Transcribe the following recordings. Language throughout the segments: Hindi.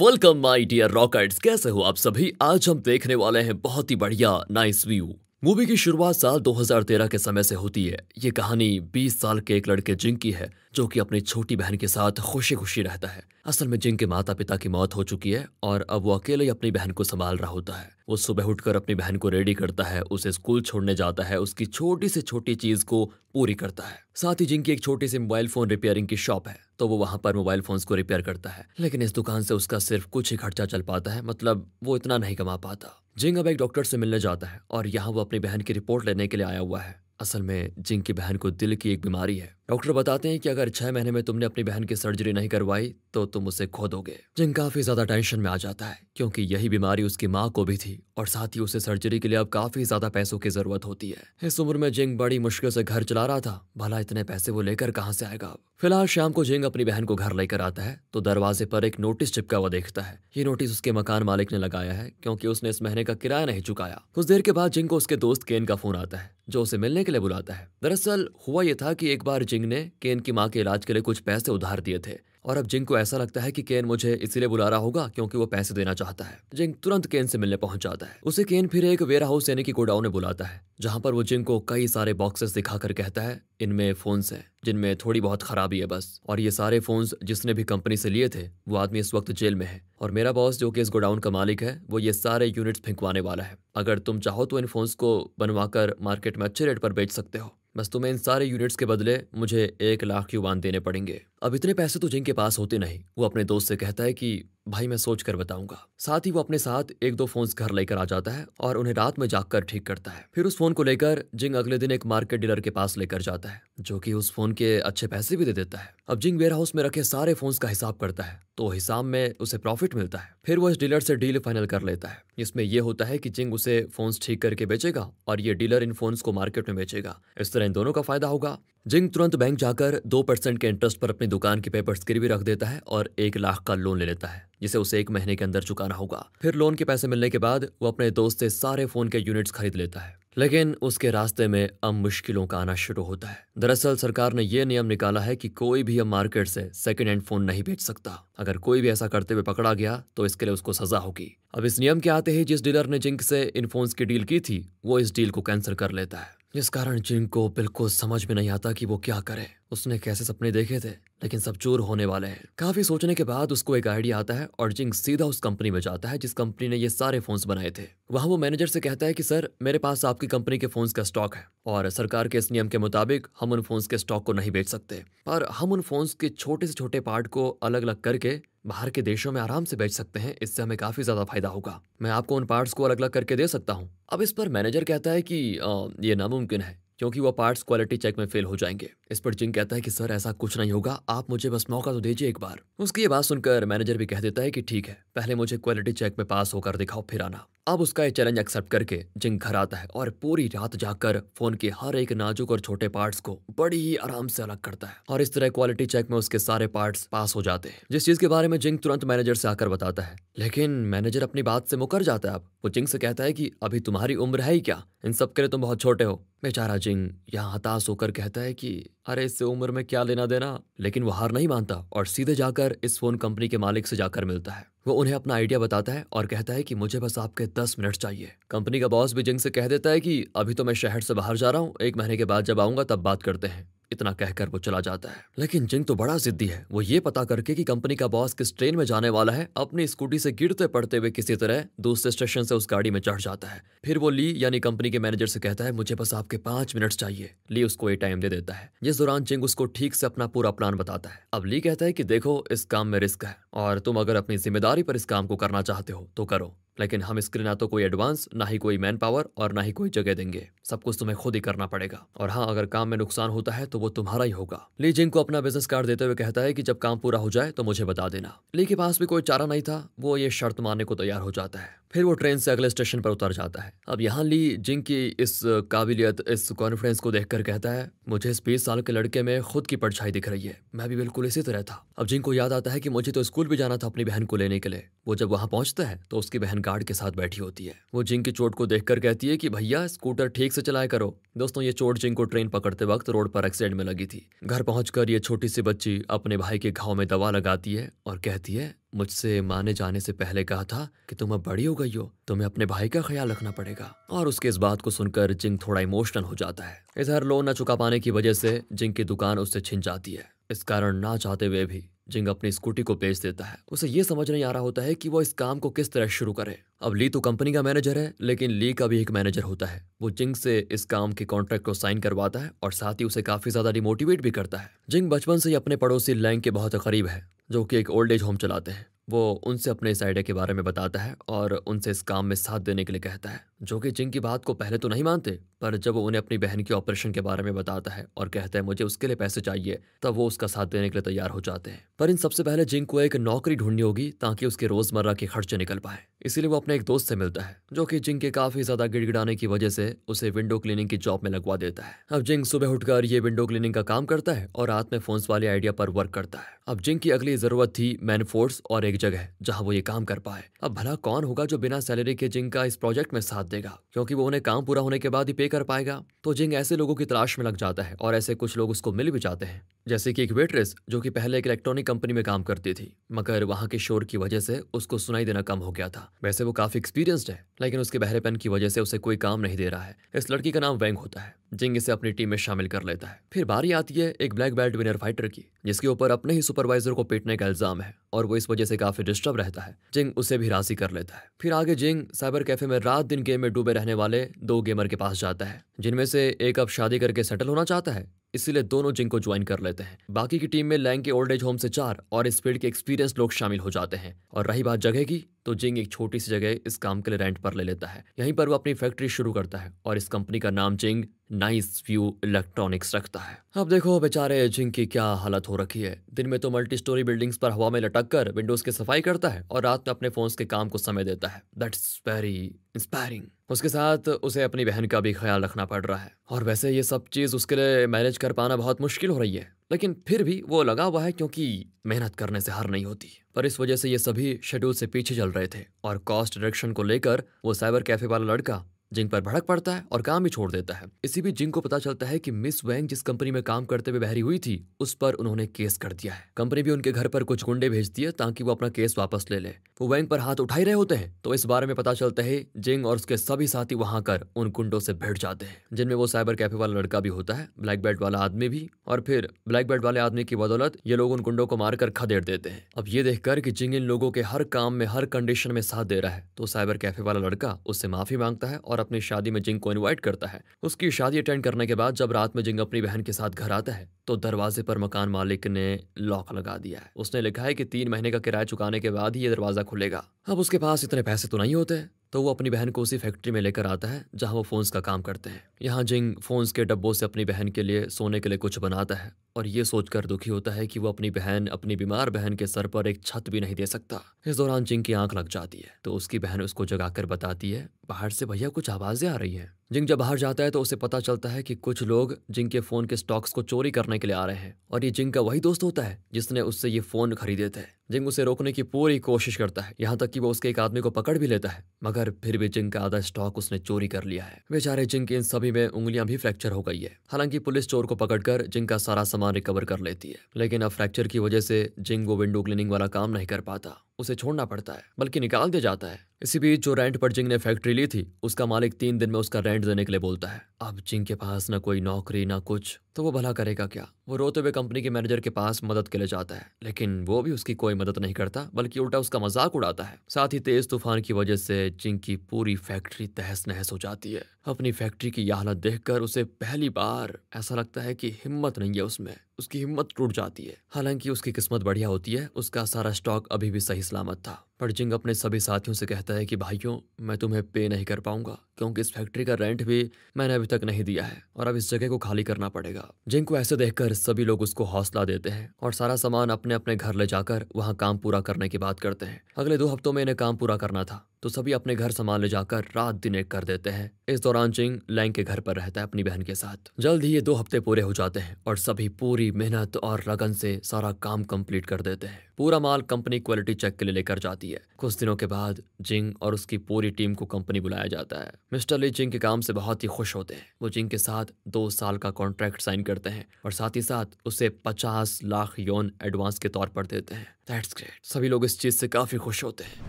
वेलकम माय डियर रॉकेट्स कैसे हो आप सभी आज हम देखने वाले हैं बहुत ही बढ़िया नाइस व्यू मूवी की शुरुआत साल 2013 के समय से होती है ये कहानी 20 साल के एक लड़के जिंक की है जो कि अपनी छोटी बहन के साथ खुशी खुशी रहता है असल में जिंक के माता पिता की मौत हो चुकी है और अब वो अकेले ही अपनी बहन को संभाल रहा होता है वो सुबह उठकर अपनी बहन को रेडी करता है उसे स्कूल छोड़ने जाता है उसकी छोटी से छोटी चीज को पूरी करता है साथ ही जिंक की एक छोटी सी मोबाइल फोन रिपेयरिंग की शॉप है तो वो वहां पर मोबाइल फोन्स को रिपेयर करता है लेकिन इस दुकान से उसका सिर्फ कुछ ही खर्चा चल पाता है मतलब वो इतना नहीं कमा पाता जिंग अब एक डॉक्टर से मिलने जाता है और यहाँ वो अपनी बहन की रिपोर्ट लेने के लिए आया हुआ है असल में जिंग की बहन को दिल की एक बीमारी है डॉक्टर बताते हैं कि अगर छह महीने में तुमने अपनी बहन की सर्जरी नहीं करवाई तो तुम उसे खो दोगे जिन काफी ज्यादा टेंशन में आ जाता है क्योंकि यही बीमारी उसकी माँ को भी थी और साथ ही उसे सर्जरी के लिए अब काफी ज्यादा पैसों की जरूरत होती है इस उम्र में जिंग बड़ी मुश्किल से घर चला रहा था भला इतने पैसे वो लेकर कहाँ से आएगा फिलहाल शाम को जिंग अपनी बहन को घर लेकर आता है तो दरवाजे पर एक नोटिस चिपका हुआ देखता है ये नोटिस उसके मकान मालिक ने लगाया है क्योंकि उसने इस महीने का किराया नहीं चुकाया कुछ देर के बाद जिंग को उसके दोस्त केन का फोन आता है जो उसे मिलने के लिए बुलाता है दरअसल हुआ यह था की एक बार जिंग ने केन की माँ के इलाज के लिए कुछ पैसे उधार दिए थे और अब जिंग को ऐसा लगता है कि केन मुझे इसीलिए बुला रहा होगा क्योंकि वो पैसे देना चाहता है जिंग तुरंत केन से मिलने पहुंच जाता है उसे केन फिर एक वेयर हाउस यानी कि गोडाउन में बुलाता है जहां पर वो जिंग को कई सारे बॉक्सेस दिखाकर कहता है इनमें फोन्स हैं जिनमें थोड़ी बहुत खराबी है बस और ये सारे फोन्स जिसने भी कंपनी से लिए थे वो आदमी इस वक्त जेल में है और मेरा बॉस जो कि इस गोडाउन का मालिक है वो ये सारे यूनिट्स फेंकवाने वाला है अगर तुम चाहो तो इन फोन्स को बनवाकर मार्केट में अच्छे रेट पर बेच सकते हो बस तुम्हें इन सारे यूनिट्स के बदले मुझे एक लाख यूवान देने पड़ेंगे अब इतने पैसे तो जिनके पास होते नहीं वो अपने दोस्त से कहता है कि भाई मैं सोच कर बताऊंगा साथ ही वो अपने साथ एक दो फोन्स घर लेकर आ जाता है और उन्हें रात में जाकर ठीक करता है फिर उस फोन को लेकर जिंग अगले दिन एक मार्केट डीलर के पास लेकर जाता है जो कि उस फोन के अच्छे पैसे भी दे देता है अब जिंग वेयर हाउस में रखे सारे फोन्स का हिसाब करता है तो हिसाब में उसे प्रॉफिट मिलता है फिर वो इस डीलर से डील फाइनल कर लेता है इसमें यह होता है कि जिंग उसे फोन्स ठीक करके बेचेगा और ये डीलर इन फोन को मार्केट में बेचेगा इस तरह इन दोनों का फायदा होगा जिंग तुरंत बैंक जाकर दो परसेंट के इंटरेस्ट पर अपनी दुकान के पेपर्स गिरवी रख देता है और एक लाख का लोन ले लेता है जिसे उसे एक महीने के अंदर चुकाना होगा फिर लोन के पैसे मिलने के बाद वो अपने दोस्त से सारे फोन के यूनिट्स खरीद लेता है लेकिन उसके रास्ते में अब मुश्किलों का आना शुरू होता है दरअसल सरकार ने यह नियम निकाला है कि कोई भी अब मार्केट से सेकेंड हैंड फोन नहीं बेच सकता अगर कोई भी ऐसा करते हुए पकड़ा गया तो इसके लिए उसको सजा होगी अब इस नियम के आते ही जिस डीलर ने जिंक से इन फोन्स की डील की थी वो इस डील को कैंसिल कर लेता है जिस कारण जिंग को बिल्कुल समझ में नहीं आता कि वो क्या करे उसने कैसे सपने देखे थे लेकिन सब चूर होने वाले हैं काफी सोचने के बाद उसको एक आइडिया आता है और जिंग सीधा उस कंपनी में जाता है जिस कंपनी ने ये सारे फोन्स बनाए थे वहां वो मैनेजर से कहता है कि सर मेरे पास आपकी कंपनी के फोन्स का स्टॉक है और सरकार के इस नियम के मुताबिक हम उन फोन्स के स्टॉक को नहीं बेच सकते पर हम उन फोन्स के छोटे से छोटे पार्ट को अलग अलग करके बाहर के देशों में आराम से बेच सकते हैं इससे हमें काफी ज्यादा फायदा होगा मैं आपको उन पार्ट्स को अलग अलग करके दे सकता हूँ अब इस पर मैनेजर कहता है कि आ, ये नामुमकिन है क्योंकि वो पार्ट्स क्वालिटी चेक में फेल हो जाएंगे इस पर जिंग कहता है कि सर ऐसा कुछ नहीं होगा आप मुझे बस मौका तो दीजिए एक बार उसकी ये बात सुनकर मैनेजर भी कह देता है कि ठीक है पहले मुझे क्वालिटी चेक में पास होकर दिखाओ फिर आना अब उसका ये चैलेंज एक्सेप्ट करके जिंग घर आता है और पूरी रात जाकर फोन के हर एक नाजुक और छोटे पार्ट्स को बड़ी ही आराम से अलग करता है और इस तरह क्वालिटी चेक में उसके सारे पार्ट्स पास हो जाते हैं जिस चीज के बारे में जिंग तुरंत मैनेजर से आकर बताता है लेकिन मैनेजर अपनी बात से मुकर जाता है अब वो जिंग से कहता है की अभी तुम्हारी उम्र है ही क्या इन सब के लिए तुम बहुत छोटे हो बेचारा जिंग यहाँ हताश होकर कहता है कि अरे इससे उम्र में क्या लेना देना लेकिन वो हार नहीं मानता और सीधे जाकर इस फोन कंपनी के मालिक से जाकर मिलता है वो उन्हें अपना आइडिया बताता है और कहता है कि मुझे बस आपके दस मिनट चाहिए कंपनी का बॉस भी जिंग से कह देता है कि अभी तो मैं शहर से बाहर जा रहा हूँ एक महीने के बाद जब आऊंगा तब बात करते हैं इतना कहकर वो चला जाता है लेकिन जिंग तो बड़ा जिद्दी है वो ये पता करके कि कंपनी का बॉस किस ट्रेन में जाने वाला है अपनी स्कूटी से गिरते पड़ते हुए किसी तरह दूसरे स्टेशन से उस गाड़ी में चढ़ जाता है फिर वो ली यानी कंपनी के मैनेजर से कहता है मुझे बस आपके पांच मिनट चाहिए ली उसको ये टाइम दे देता है जिस दौरान जिंग उसको ठीक से अपना पूरा प्लान बताता है अब ली कहता है की देखो इस काम में रिस्क है और तुम अगर अपनी जिम्मेदारी पर इस काम को करना चाहते हो तो करो लेकिन हम इसके लिए ना तो कोई एडवांस ना ही कोई मैन पावर और ना ही कोई जगह देंगे सब कुछ तुम्हें खुद ही करना पड़ेगा और हाँ अगर काम में नुकसान होता है तो वो तुम्हारा ही होगा ली जिंग को अपना बिजनेस कार्ड देते हुए कहता है कि जब काम पूरा हो जाए तो मुझे बता देना ली के पास भी कोई चारा नहीं था वो ये शर्त मानने को तैयार हो जाता है फिर वो ट्रेन से अगले स्टेशन पर उतर जाता है अब यहाँ ली जिंग की इस काबिलियत इस कॉन्फिडेंस को देखकर कहता है मुझे इस बीस साल के लड़के में खुद की परछाई दिख रही है मैं भी बिल्कुल इसी तरह था अब जिंग को याद आता है कि मुझे तो स्कूल भी जाना था अपनी बहन को लेने के लिए वो जब वहां पहुंचता है तो उसकी बहन गार्ड के साथ बैठी होती है वो जिंग की चोट को देख कहती है कि भैया स्कूटर ठीक से चलाया करो दोस्तों ये चोट जिंग को ट्रेन पकड़ते वक्त रोड पर एक्सीडेंट में लगी थी घर पहुंचकर ये छोटी सी बच्ची अपने भाई के घाव में दवा लगाती है और कहती है मुझसे माने जाने से पहले कहा था कि तुम अब बड़ी हो गई हो तुम्हें अपने भाई का ख्याल रखना पड़ेगा और उसके इस बात को सुनकर जिंग थोड़ा इमोशनल हो जाता है इधर लोन न चुका पाने की वजह से जिंग की दुकान उससे छिन जाती है इस कारण ना चाहते हुए भी जिंग अपनी स्कूटी को बेच देता है उसे ये समझ नहीं आ रहा होता है कि वो इस काम को किस तरह शुरू करे अब ली तो कंपनी का मैनेजर है लेकिन ली का भी एक मैनेजर होता है वो जिंग से इस काम के कॉन्ट्रैक्ट को साइन करवाता है और साथ ही उसे काफी ज्यादा डिमोटिवेट भी करता है जिंग बचपन से ही अपने पड़ोसी लैंग के बहुत करीब है जो कि एक ओल्ड एज होम चलाते हैं वो उनसे अपने इस आइडिया के बारे में बताता है और उनसे इस काम में साथ देने के लिए कहता है जो कि जिंग की बात को पहले तो नहीं मानते पर जब वो उन्हें अपनी बहन के ऑपरेशन के बारे में बताता है और कहता है मुझे उसके लिए पैसे चाहिए तब वो उसका साथ देने के लिए तैयार हो जाते हैं पर इन सबसे पहले जिंग को एक नौकरी ढूंढनी होगी ताकि उसके रोजमर्रा के खर्चे निकल पाए इसीलिए वो अपने एक दोस्त से मिलता है जो की जिंग के काफी ज्यादा गिड़गिड़ाने की वजह से उसे विंडो क्लीनिंग की जॉब में लगवा देता है अब जिंग सुबह उठकर ये विंडो क्लीनिंग का काम करता है और रात में फोन वाले आइडिया पर वर्क करता है अब जिंग की अगली जरूरत थी मैनफोर्स और एक जगह जहाँ वो ये काम कर पाए अब भला कौन होगा जो बिना सैलरी के जिंग का इस प्रोजेक्ट में साथ देगा क्योंकि वो उन्हें काम पूरा होने के बाद ही पे कर पाएगा तो जिंग ऐसे लोगों की तलाश में लग जाता है और ऐसे कुछ लोग उसको मिल भी जाते हैं जैसे कि एक वेट्रेस जो कि पहले एक इलेक्ट्रॉनिक कंपनी में काम करती थी मगर वहाँ के शोर की वजह से उसको सुनाई देना कम हो गया था वैसे वो काफी एक्सपीरियंस्ड है लेकिन उसके बहरेपन की वजह से उसे कोई काम नहीं दे रहा है इस लड़की का नाम वैंग होता है जिंग इसे अपनी टीम में शामिल कर लेता है फिर बारी आती है एक ब्लैक बेल्ट विनर फाइटर की जिसके ऊपर अपने ही सुपरवाइजर को पीटने का इल्जाम है और वो इस वजह से काफी डिस्टर्ब रहता है जिंग उसे भी राजी कर लेता है फिर आगे जिंग साइबर कैफे में रात दिन गेम में डूबे रहने वाले दो गेमर के पास जाता है जिनमें से एक अब शादी करके सेटल होना चाहता है इसीलिए दोनों जिंग को ज्वाइन कर लेते हैं बाकी की टीम में लैंग के ओल्ड एज होम से चार और इस फील्ड के एक्सपीरियंस लोग शामिल हो जाते हैं और रही बात जगह की तो जिंग एक छोटी सी जगह इस काम के लिए रेंट पर ले लेता है यहीं पर वो अपनी फैक्ट्री शुरू करता है और इस कंपनी का नाम जिंग नाइस व्यू इलेक्ट्रॉनिक्स रखता है अब देखो बेचारे एजिंग की क्या हालत हो रखी है दिन में तो मल्टी स्टोरी बिल्डिंग्स पर हवा में लटक कर विंडोज की सफाई करता है और रात में अपने फोन के काम को समय देता है दैट्स वेरी इंस्पायरिंग उसके साथ उसे अपनी बहन का भी ख्याल रखना पड़ रहा है और वैसे ये सब चीज़ उसके लिए मैनेज कर पाना बहुत मुश्किल हो रही है लेकिन फिर भी वो लगा हुआ है क्योंकि मेहनत करने से हार नहीं होती पर इस वजह से ये सभी शेड्यूल से पीछे चल रहे थे और कॉस्ट डायरेक्शन को लेकर वो साइबर कैफे वाला लड़का जिंग पर भड़क पड़ता है और काम ही छोड़ देता है इसी बीच जिंग को पता चलता है कि मिस वैंग जिस कंपनी में काम करते हुए बहरी हुई थी उस पर उन्होंने केस कर दिया है कंपनी भी उनके घर पर कुछ गुंडे भेजती है ताकि वो अपना केस वापस ले ले वो वैंग पर हाथ उठाई रहे होते हैं तो इस बारे में पता चलता है जिंग और उसके सभी साथी वहां कर उन गुंडों से भिड़ जाते हैं जिनमें वो साइबर कैफे वाला लड़का भी होता है ब्लैक बेल्ट वाला आदमी भी और फिर ब्लैक बेल्ट वाले आदमी की बदौलत ये लोग उन गुंडों को मारकर खदेड़ देते हैं अब ये देखकर कि जिंग इन लोगों के हर काम में हर कंडीशन में साथ दे रहा है तो साइबर कैफे वाला लड़का उससे माफी मांगता है और अपनी शादी में जिंग को इनवाइट करता है उसकी शादी अटेंड करने के बाद जब रात में जिंग अपनी बहन के साथ घर आता है तो दरवाजे पर मकान मालिक ने लॉक लगा दिया है उसने लिखा है कि तीन महीने का किराया चुकाने के बाद ही ये दरवाजा खुलेगा अब उसके पास इतने पैसे तो नहीं होते तो वो अपनी बहन को उसी फैक्ट्री में लेकर आता है जहाँ वो फोन्स का काम करते हैं यहाँ जिंग फोन्स के डब्बों से अपनी बहन के लिए सोने के लिए कुछ बनाता है और ये सोचकर दुखी होता है कि वो अपनी बहन अपनी बीमार बहन के सर पर एक छत भी नहीं दे सकता इस दौरान जिंग की आंख लग जाती है तो उसकी बहन उसको जगाकर बताती है बाहर से भैया कुछ आवाजें आ रही हैं जिंग जब बाहर जाता है तो उसे पता चलता है कि कुछ लोग जिंग के फोन के स्टॉक्स को चोरी करने के लिए आ रहे हैं और ये जिंग का वही दोस्त होता है जिसने उससे ये फोन खरीदे थे जिंग उसे रोकने की पूरी कोशिश करता है यहाँ तक कि वो उसके एक आदमी को पकड़ भी लेता है मगर फिर भी जिंग का आधा स्टॉक उसने चोरी कर लिया है बेचारे जिंग की इन सभी में उंगलियां भी फ्रैक्चर हो गई है हालांकि पुलिस चोर को पकड़कर जिंग का सारा सामान सामान रिकवर कर लेती है लेकिन अब फ्रैक्चर की वजह से जिंग वो विंडो क्लीनिंग वाला काम नहीं कर पाता उसे छोड़ना पड़ता है बल्कि निकाल दिया जाता है इसी बीच जो रेंट पर जिंग ने फैक्ट्री ली थी उसका मालिक तीन दिन में उसका रेंट देने के लिए बोलता है अब जिंग के पास ना कोई नौकरी ना कुछ तो वो भला करेगा क्या वो रोते हुए कंपनी के मैनेजर के पास मदद के लिए जाता है लेकिन वो भी उसकी कोई मदद नहीं करता बल्कि उल्टा उसका मजाक उड़ाता है साथ ही तेज तूफान की वजह से जिंग की पूरी फैक्ट्री तहस नहस हो जाती है अपनी फैक्ट्री की यह हालत देखकर उसे पहली बार ऐसा लगता है कि हिम्मत नहीं है उसमें उसकी हिम्मत टूट जाती है हालांकि उसकी किस्मत बढ़िया होती है उसका सारा स्टॉक अभी भी सही सलामत था परजिंग अपने सभी साथियों से कहता है कि भाइयों मैं तुम्हें पे नहीं कर पाऊंगा क्योंकि इस फैक्ट्री का रेंट भी मैंने अभी तक नहीं दिया है और अब इस जगह को खाली करना पड़ेगा जिंग को ऐसे देखकर सभी लोग उसको हौसला देते हैं और सारा सामान अपने अपने घर ले जाकर वहाँ काम पूरा करने की बात करते हैं अगले दो हफ्तों में इन्हें काम पूरा करना था तो सभी अपने घर सामान ले जाकर रात दिन एक कर देते हैं इस दौरान चिंग लैंग के घर पर रहता है अपनी बहन के साथ जल्द ही ये दो हफ्ते पूरे हो जाते हैं और सभी पूरी मेहनत और लगन से सारा काम कंप्लीट कर देते हैं पूरा माल कंपनी क्वालिटी चेक के लिए लेकर जाती है कुछ दिनों के बाद जिंग और उसकी पूरी टीम को कंपनी बुलाया जाता है मिस्टर ली जिंग के काम से बहुत ही खुश होते हैं वो जिंग के साथ दो साल का कॉन्ट्रैक्ट साइन करते हैं और साथ ही साथ उसे पचास लाख योन एडवांस के तौर पर देते हैं दैट्स ग्रेट सभी लोग इस चीज से काफी खुश होते हैं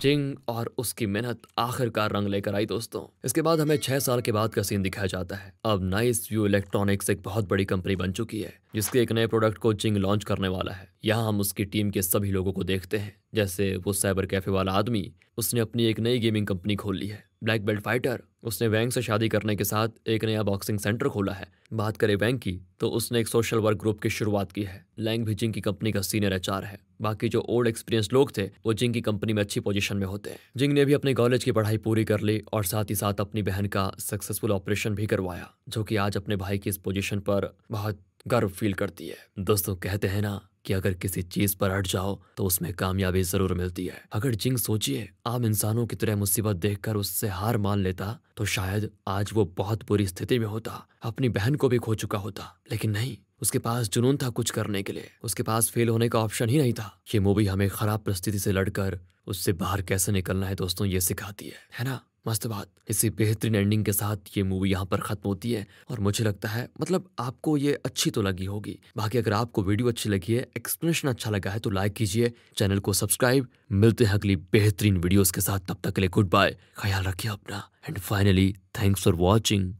जिंग और उसकी मेहनत आखिरकार रंग लेकर आई दोस्तों इसके बाद हमें छह साल के बाद का सीन दिखाया जाता है अब नाइस व्यू इलेक्ट्रॉनिक्स एक बहुत बड़ी कंपनी बन चुकी है जिसके एक नए प्रोडक्ट को जिंग लॉन्च करने वाला है यहाँ हम उसकी टीम के सभी लोगों को देखते हैं जैसे वो साइबर कैफे वाला आदमी उसने अपनी एक नई गेमिंग कंपनी खोल ली है ब्लैक बेल्ट फाइटर उसने वैंग से शादी करने के साथ एक नया बॉक्सिंग सेंटर खोला है बात करें वैंग की तो उसने एक सोशल वर्क ग्रुप की शुरुआत की है लैंग भी जिंग की कंपनी का सीनियर एच है बाकी जो ओल्ड एक्सपीरियंस लोग थे वो जिंग की कंपनी में अच्छी पोजीशन में होते हैं जिंग ने भी अपने कॉलेज की पढ़ाई पूरी कर ली और साथ ही साथ अपनी बहन का सक्सेसफुल ऑपरेशन भी करवाया जो की आज अपने भाई की इस पोजिशन पर बहुत गर्व फील करती है दोस्तों कहते हैं ना कि अगर किसी चीज पर अट जाओ तो उसमें कामयाबी जरूर मिलती है अगर जिंग सोचिए आम इंसानों की तरह मुसीबत देखकर उससे हार मान लेता तो शायद आज वो बहुत बुरी स्थिति में होता अपनी बहन को भी खो चुका होता लेकिन नहीं उसके पास जुनून था कुछ करने के लिए उसके पास फेल होने का ऑप्शन ही नहीं था ये मूवी हमें खराब परिस्थिति से लड़कर उससे बाहर कैसे निकलना है दोस्तों ये सिखाती है है ना मस्त बात इसी बेहतरीन एंडिंग के साथ ये मूवी यहाँ पर खत्म होती है और मुझे लगता है मतलब आपको ये अच्छी तो लगी होगी बाकी अगर आपको वीडियो अच्छी लगी है एक्सप्लेनेशन अच्छा लगा है तो लाइक कीजिए चैनल को सब्सक्राइब मिलते हैं अगली बेहतरीन वीडियोस के साथ तब तक के लिए गुड बाय ख्याल रखिए अपना and finally thanks for watching